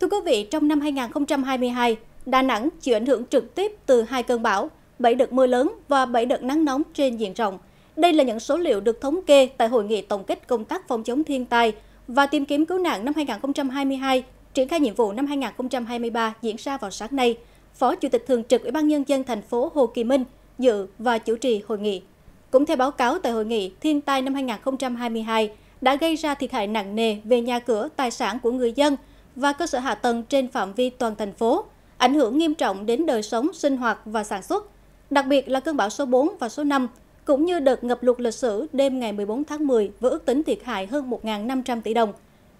Thưa quý vị, trong năm 2022, Đà Nẵng chịu ảnh hưởng trực tiếp từ hai cơn bão, bảy đợt mưa lớn và bảy đợt nắng nóng trên diện rộng. Đây là những số liệu được thống kê tại Hội nghị tổng kết công tác phòng chống thiên tai và tìm kiếm cứu nạn năm 2022, triển khai nhiệm vụ năm 2023 diễn ra vào sáng nay. Phó Chủ tịch Thường trực Ủy ban Nhân dân thành phố Hồ Kỳ Minh dự và chủ trì hội nghị. Cũng theo báo cáo tại hội nghị, thiên tai năm 2022 đã gây ra thiệt hại nặng nề về nhà cửa, tài sản của người dân – và cơ sở hạ tầng trên phạm vi toàn thành phố, ảnh hưởng nghiêm trọng đến đời sống, sinh hoạt và sản xuất, đặc biệt là cơn bão số 4 và số 5, cũng như đợt ngập lụt lịch sử đêm ngày 14 tháng 10 với ước tính thiệt hại hơn 1.500 tỷ đồng.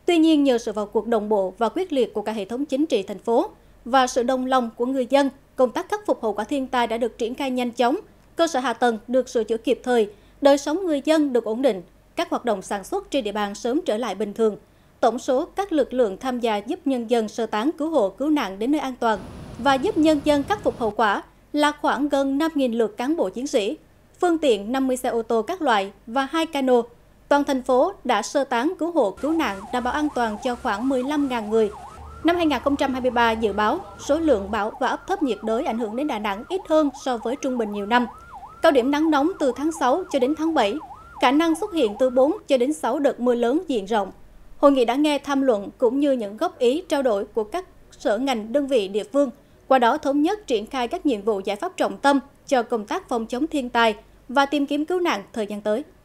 Tuy nhiên, nhờ sự vào cuộc đồng bộ và quyết liệt của cả hệ thống chính trị thành phố và sự đồng lòng của người dân, công tác khắc phục hậu quả thiên tai đã được triển khai nhanh chóng, cơ sở hạ tầng được sửa chữa kịp thời, đời sống người dân được ổn định, các hoạt động sản xuất trên địa bàn sớm trở lại bình thường, tổng số các lực lượng tham gia giúp nhân dân sơ tán cứu hộ cứu nạn đến nơi an toàn và giúp nhân dân khắc phục hậu quả là khoảng gần 5.000 lượt cán bộ chiến sĩ, phương tiện 50 xe ô tô các loại và 2 cano. Toàn thành phố đã sơ tán cứu hộ cứu nạn đảm bảo an toàn cho khoảng 15.000 người. Năm 2023 dự báo số lượng bão và áp thấp nhiệt đới ảnh hưởng đến Đà Nẵng ít hơn so với trung bình nhiều năm. Cao điểm nắng nóng từ tháng 6 cho đến tháng 7, khả năng xuất hiện từ 4 cho đến 6 đợt mưa lớn diện rộng, Hội nghị đã nghe tham luận cũng như những góp ý trao đổi của các sở ngành đơn vị địa phương, qua đó thống nhất triển khai các nhiệm vụ giải pháp trọng tâm cho công tác phòng chống thiên tai và tìm kiếm cứu nạn thời gian tới.